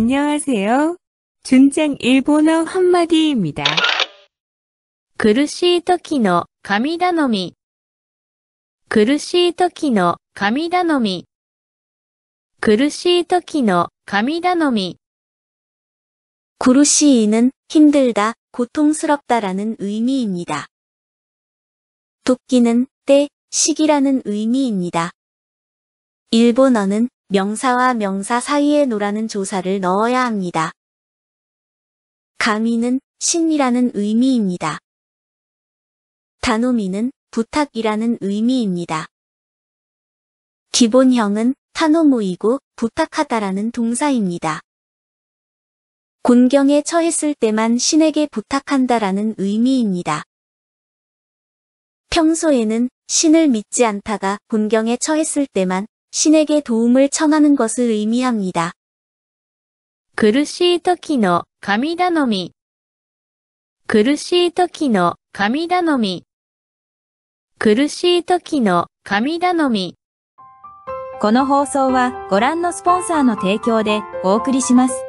안녕하세요. 준장 일본어 한마디입니다. 苦しい時の神頼み苦しい時の神頼み苦しい時の神頼み 苦し이는 힘들다, 고통스럽다라는 의미입니다. 돕기는 때, 시기라는 의미입니다. 일본어는 명사와 명사 사이에 노라는 조사를 넣어야 합니다. 가미는 신이라는 의미입니다. 단호미는 부탁이라는 의미입니다. 기본형은 타노모이고 부탁하다라는 동사입니다. 곤경에 처했을 때만 신에게 부탁한다라는 의미입니다. 평소에는 신을 믿지 않다가 곤경에 처했을 때만 신에게도움을청하는것을의미합니다苦しい時の神頼み苦しい時の神頼み苦しい時の神頼みこの放送はご覧のスポンサーの提供でお送りします。